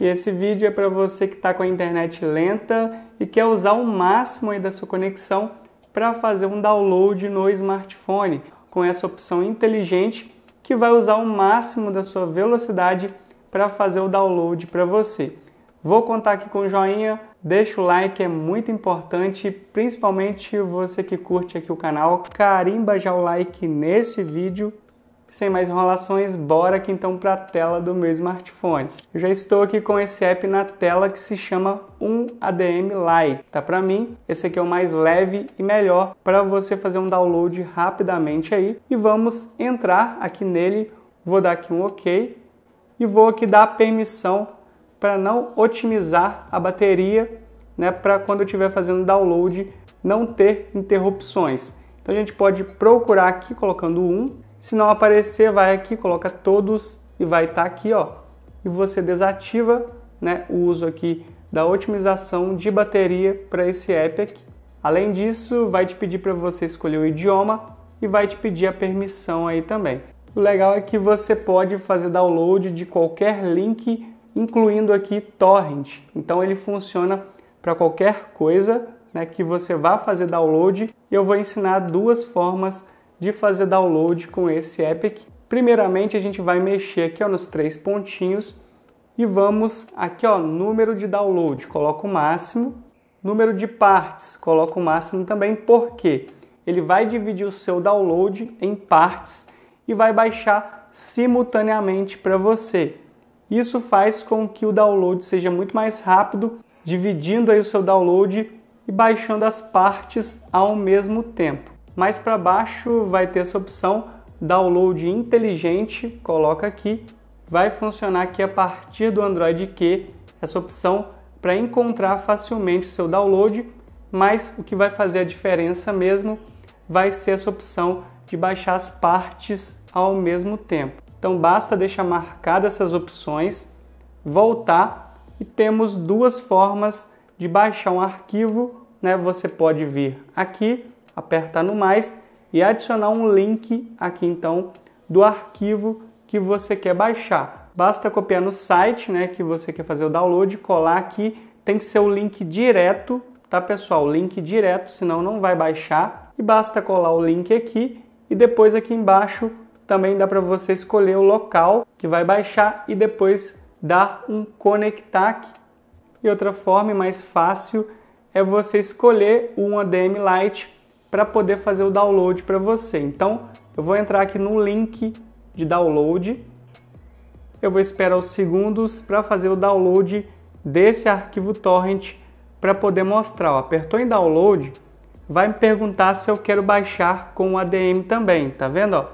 E esse vídeo é para você que está com a internet lenta e quer usar o máximo aí da sua conexão para fazer um download no smartphone com essa opção inteligente que vai usar o máximo da sua velocidade para fazer o download para você. Vou contar aqui com joinha, deixa o like, é muito importante, principalmente você que curte aqui o canal, carimba já o like nesse vídeo sem mais enrolações, bora aqui então para a tela do meu smartphone. Eu já estou aqui com esse app na tela que se chama 1ADM Lite. Tá para mim, esse aqui é o mais leve e melhor para você fazer um download rapidamente aí e vamos entrar aqui nele. Vou dar aqui um OK e vou aqui dar permissão para não otimizar a bateria, né, para quando eu estiver fazendo download não ter interrupções. Então a gente pode procurar aqui colocando 1 se não aparecer, vai aqui, coloca todos e vai estar tá aqui, ó. E você desativa né, o uso aqui da otimização de bateria para esse app aqui. Além disso, vai te pedir para você escolher o idioma e vai te pedir a permissão aí também. O legal é que você pode fazer download de qualquer link, incluindo aqui torrent. Então ele funciona para qualquer coisa né, que você vá fazer download. Eu vou ensinar duas formas de fazer download com esse Epic. Primeiramente, a gente vai mexer aqui ó, nos três pontinhos e vamos aqui ó, número de download, coloca o máximo, número de partes, coloca o máximo também, porque ele vai dividir o seu download em partes e vai baixar simultaneamente para você. Isso faz com que o download seja muito mais rápido, dividindo aí o seu download e baixando as partes ao mesmo tempo. Mais para baixo vai ter essa opção download inteligente, coloca aqui, vai funcionar aqui a partir do Android Q, essa opção para encontrar facilmente o seu download, mas o que vai fazer a diferença mesmo vai ser essa opção de baixar as partes ao mesmo tempo. Então basta deixar marcadas essas opções, voltar e temos duas formas de baixar um arquivo, né? Você pode vir aqui apertar no mais e adicionar um link aqui então do arquivo que você quer baixar. Basta copiar no site, né, que você quer fazer o download, colar aqui, tem que ser o link direto, tá pessoal? link direto, senão não vai baixar. E basta colar o link aqui e depois aqui embaixo também dá para você escolher o local que vai baixar e depois dar um conectar. E outra forma mais fácil é você escolher um ADM Lite para poder fazer o download para você. Então, eu vou entrar aqui no link de download. Eu vou esperar os segundos para fazer o download desse arquivo torrent para poder mostrar. Ó, apertou em download, vai me perguntar se eu quero baixar com o ADM também, tá vendo? Ó,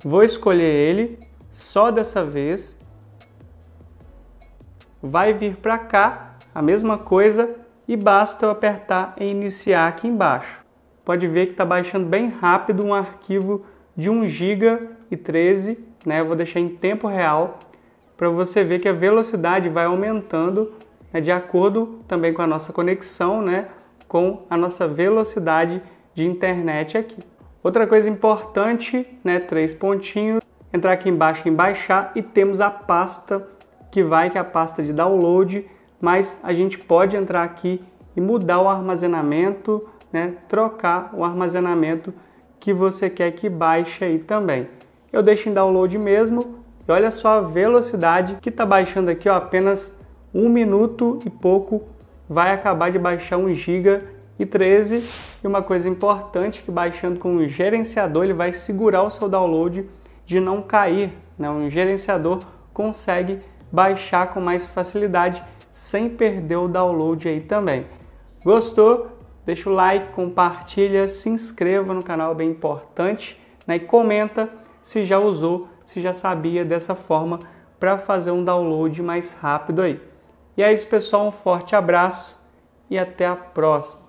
vou escolher ele só dessa vez. Vai vir para cá a mesma coisa e basta eu apertar em iniciar aqui embaixo pode ver que está baixando bem rápido um arquivo de 1 GB e 13, né? Eu vou deixar em tempo real para você ver que a velocidade vai aumentando né? de acordo também com a nossa conexão, né? Com a nossa velocidade de internet aqui. Outra coisa importante, né? Três pontinhos. Entrar aqui embaixo em baixar e temos a pasta que vai que é a pasta de download, mas a gente pode entrar aqui e mudar o armazenamento né, trocar o armazenamento que você quer que baixe aí também. Eu deixo em download mesmo e olha só a velocidade que está baixando aqui, ó, apenas um minuto e pouco vai acabar de baixar 1 GB e 13. E uma coisa importante que baixando com o gerenciador ele vai segurar o seu download de não cair. Né? Um gerenciador consegue baixar com mais facilidade sem perder o download aí também. Gostou? Deixa o like, compartilha, se inscreva no canal, é bem importante, né? E comenta se já usou, se já sabia dessa forma para fazer um download mais rápido aí. E é isso, pessoal, um forte abraço e até a próxima.